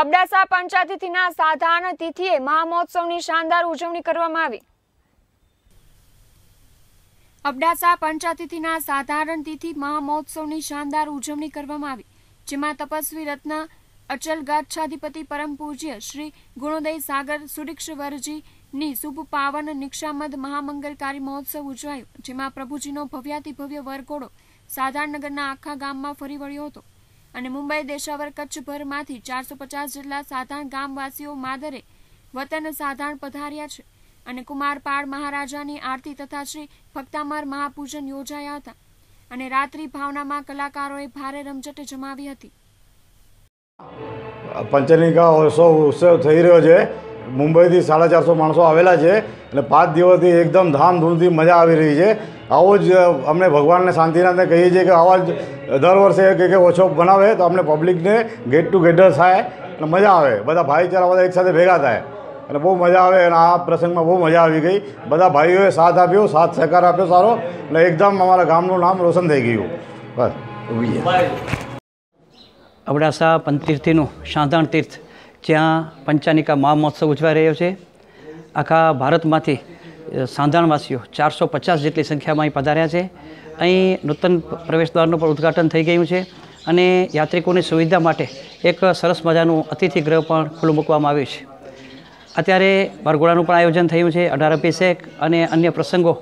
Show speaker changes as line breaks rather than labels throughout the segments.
અબડાસા પંચાતિથિના સાધારણ તિથિએ મહામહોત્સવની શાનદાર ઉજવણી કરવામાં આવી અબડાસા પંચાતિથિના સાધારણ તિથિ મહામહોત્સવની શાનદાર ઉજવણી કરવામાં આવી જેમાં તપસ્વી રત્ન અચલ ગાચ્છાધિપતિ પરમ પૂજ્ય શ્રી ગુણોદય સાગર સુરીક્ષવરજીની શુભ પાવન નિક્ષામદ મહામંગલકારી મહોત્સવ ઉજવાયો જેમાં પ્રભુજીનો ભવ્યાતિભવ્ય વરઘોડો સાધારણનગરના આખા ગામમાં ફરી વળ્યો હતો અને મુંબઈ દેશાવર કચ્છભરમાંથી ચારસો પચાસ જેટલા સાધારણ ગામવાસીઓ માદરે વતન સાધારણ પધાર્યા છે અને કુમારપાળ મહારાજાની આરતી તથા શ્રી ભક્તામર મહાપૂજન યોજાયા હતા અને રાત્રિ ભાવનામાં કલાકારોએ ભારે રમઝટ જમાવી હતી
પંચનિકા ઉત્સવ થઈ રહ્યો છે મુંબઈથી સાડા ચારસો માણસો આવેલા છે અને પાંચ દિવસથી એકદમ ધામધૂમથી મજા આવી રહી છે આવો જ અમને ભગવાનને શાંતિનાથને કહીએ છીએ કે આવા જ દર વર્ષે કંઈ કંઈક ઓછો બનાવે તો અમને પબ્લિકને ગેટ ટુગેધર થાય અને મજા આવે બધા ભાઈચારા બધા એકસાથે ભેગા થાય અને બહુ મજા આવે અને આ પ્રસંગમાં બહુ મજા આવી ગઈ બધા ભાઈઓએ સાથ આપ્યો સાથ સહકાર આપ્યો સારો અને એકદમ અમારા ગામનું નામ રોશન થઈ ગયું બસ
અબડાસા પંચતીર્થીનું શાંતણ તીર્થ જ્યાં પંચાનિકા મહામહોત્સવ ઉજવાઈ રહ્યો છે આખા ભારતમાંથી સાંધાણવાસીઓ ચારસો પચાસ જેટલી સંખ્યામાં અહીં પધાર્યા છે અહીં નૂતન પ્રવેશદ્વારનું પણ ઉદ્ઘાટન થઈ ગયું છે અને યાત્રિકોની સુવિધા માટે એક સરસ મજાનું અતિથિ ગૃહ પણ ખુલ્લું મૂકવામાં આવ્યું છે અત્યારે વરઘોડાનું પણ આયોજન થયું છે અઢાર અભિષેક અને અન્ય પ્રસંગો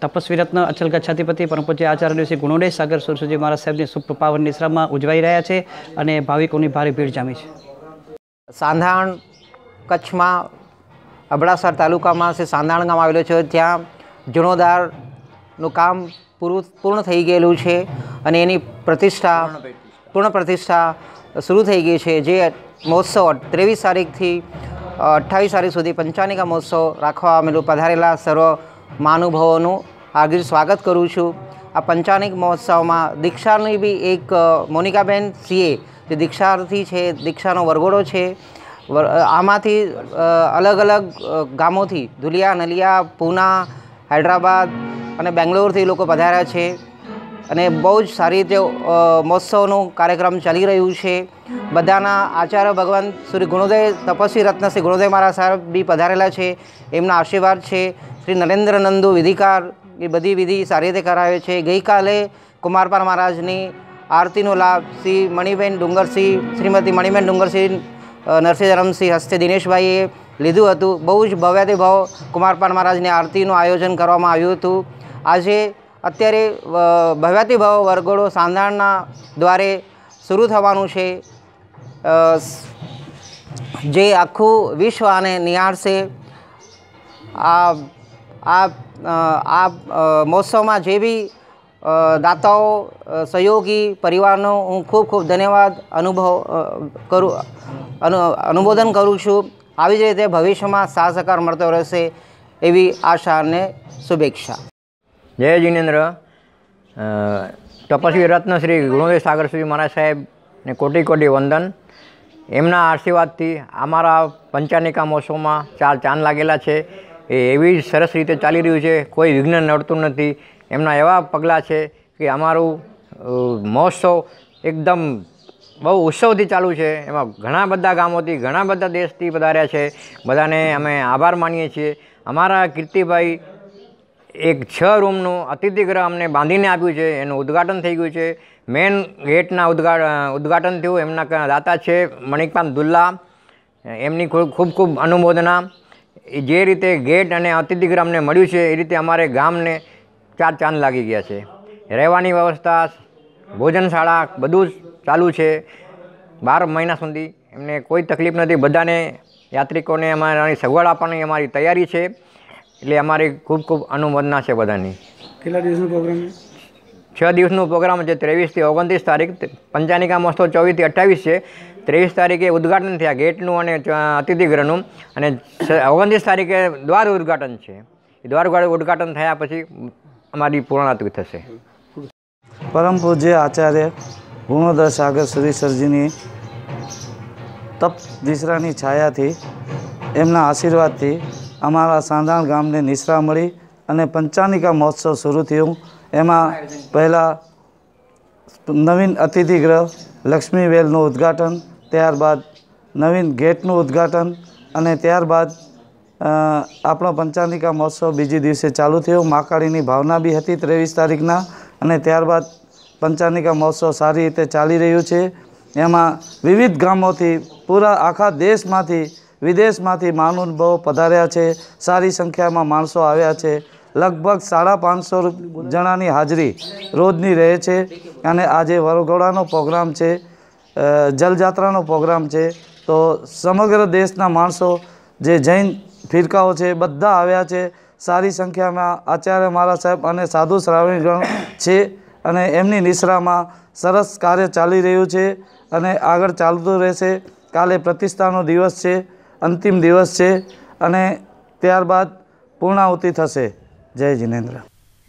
તપસ્વી રત્ન અચલ ગચ્છાધિપતિ પરમ આચાર્ય દિવસે ગુણોદય સાગર સુરસુજી મહારાજ સાહેબની સુપ્ત પાવન નિશ્રામાં ઉજવાઈ રહ્યા છે અને ભાવિકોની ભારે ભીડ જામી છે સાંધાણ કચ્છમાં અબડાસા તાલુકામાં છે સાંદાણ ગામ આવેલો છે ત્યાં જીર્ણોદ્ધારનું કામ પૂરું પૂર્ણ થઈ ગયેલું છે અને એની પ્રતિષ્ઠા પૂર્ણ પ્રતિષ્ઠા શરૂ થઈ ગઈ છે જે મહોત્સવ ત્રેવીસ તારીખથી અઠ્ઠાવીસ તારીખ સુધી પંચાનિકા મહોત્સવ રાખવા અમે પધારેલા સર્વ મહાનુભાવોનું હાર્દિક સ્વાગત કરું છું આ પંચાનિક મહોત્સવમાં દીક્ષાની બી એક મોનિકાબેન સીએ જે દીક્ષાર્થી છે દીક્ષાનો વરઘોડો છે આમાંથી અલગ અલગ ગામોથી ધુલિયા નલિયા પૂના હૈદરાબાદ અને બેંગ્લોરથી લોકો પધાર્યા છે અને બહુ જ સારી રીતે મહોત્સવનો કાર્યક્રમ ચાલી રહ્યું છે બધાના આચાર્ય ભગવાન શ્રી ગુણોદય તપસ્વી રત્ન શ્રી ગુણોદય મહારાજ સાહેબ બી પધારેલા છે એમના આશીર્વાદ છે શ્રી નરેન્દ્ર નંદુ વિધિકાર એ બધી વિધિ સારી રીતે કરાવે છે ગઈકાલે કુમારપાલ મહારાજની આરતીનો લાભ શ્રી મણિબેન ડુંગરસિંહ શ્રીમતી મણિબેન ડુંગરસિંહ નરસિંહરમસિંહ હસ્તે દિનેશભાઈએ લીધું હતું બહુ જ ભવ્યાતિભાવ કુમારપાળ મહારાજની આરતીનું આયોજન કરવામાં આવ્યું હતું આજે અત્યારે ભવ્યાતિભાવ વરઘોડો સાંધાણના દ્વારે શરૂ થવાનું છે જે આખું વિશ્વ આને નિહાળશે આ આ મહોત્સવમાં જે બી દાતાઓ સહયોગી પરિવારનો હું ખૂબ ખૂબ ધન્યવાદ અનુભવ કરું અનુબોધન કરું છું આવી જ રીતે ભવિષ્યમાં સાથ સહકાર મળતો રહેશે એવી આશા અને શુભેચ્છા
જય જીનેન્દ્ર તપસ્વી રત્ન શ્રી ગુણદેવ સાગર શ્રી મહારાજ સાહેબને કોટી કોટી વંદન એમના આશીર્વાદથી અમારા પંચાનિકા મોસમમાં ચાર ચાંદ લાગેલા છે એ એવી સરસ રીતે ચાલી રહ્યું છે કોઈ વિઘ્ન નડતું નથી એમના એવા પગલાં છે કે અમારું મહોત્સવ એકદમ બહુ ઉત્સવથી ચાલુ છે એમાં ઘણા બધા ગામોથી ઘણા બધા દેશથી પધાર્યા છે બધાને અમે આભાર માનીએ છીએ અમારા કીર્તિભાઈ એક છ રૂમનું અતિથિગૃહ અમને બાંધીને આપ્યું છે એનું ઉદ્ઘાટન થઈ ગયું છે મેઇન ગેટના ઉદ્ઘા ઉદ્ઘાટન થયું એમના દાતા છે મણિકાંત દુલ્લા એમની ખૂબ ખૂબ અનુમોદના જે રીતે ગેટ અને અતિથિગ્રહ અમને મળ્યું છે એ રીતે અમારે ગામને ચાર ચાંદ લાગી ગયા છે રહેવાની વ્યવસ્થા ભોજનશાળા બધું જ ચાલુ છે બાર મહિના સુધી એમને કોઈ તકલીફ નથી બધાને યાત્રિકોને અમારાની સગવડ આપવાની અમારી તૈયારી છે એટલે અમારી ખૂબ ખૂબ અનુમોદના છે બધાની
કેટલા દિવસનો પ્રોગ્રામ
છ દિવસનો પ્રોગ્રામ છે ત્રેવીસથી ઓગણત્રીસ તારીખ પંચાનિકા મહોત્સવ ચોવીસથી અઠ્ઠાવીસ છે ત્રેવીસ તારીખે ઉદઘાટન થયા ગેટનું અને અતિથિગૃહનું અને ઓગણત્રીસ તારીખે દ્વાર ઉદઘાટન છે દ્વાર ઉદઘાટન થયા પછી અમારી પૂર્ણાતવી થશે
પરમ પૂજ્ય આચાર્ય ગુણોદર સાગર સુરી સરજીની તપ દિસરાની છાયાથી એમના આશીર્વાદથી અમારા સાંધાણ ગામને નિશ્રા મળી અને પંચાનિકા મહોત્સવ શરૂ થયું એમાં પહેલાં નવીન અતિથિગૃહ લક્ષ્મીવેલનું ઉદ્ઘાટન ત્યારબાદ નવીન ગેટનું ઉદ્ઘાટન અને ત્યારબાદ આપણો પંચાંતિકા મહોત્સવ બીજે દિવસે ચાલુ થયો મા ભાવના બી હતી ત્રેવીસ તારીખના અને ત્યારબાદ પંચાંતિકા મહોત્સવ સારી રીતે ચાલી રહ્યું છે એમાં વિવિધ ગામોથી પૂરા આખા દેશમાંથી વિદેશમાંથી મહાનુભાવો પધાર્યા છે સારી સંખ્યામાં માણસો આવ્યા છે લગભગ સાડા પાંચસો જણાની હાજરી રોજની રહે છે અને આજે વરઘોડાનો પ્રોગ્રામ છે જલજાત્રાનો પ્રોગ્રામ છે તો સમગ્ર દેશના માણસો જે જૈન ફિરકાઓ છે બધા આવ્યા છે સારી સંખ્યામાં આચાર્ય મારા સાહેબ અને સાધુ શ્રાવણી ગણ છે અને એમની નિશ્રામાં સરસ કાર્ય ચાલી રહ્યું છે અને આગળ ચાલતું રહેશે કાલે પ્રતિષ્ઠાનો દિવસ છે અંતિમ દિવસ છે અને ત્યારબાદ પૂર્ણાહુતિ થશે જય જિનેન્દ્ર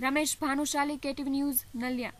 રમેશ ભાનુશાલી કેટીવી ન્યૂઝ નલિયા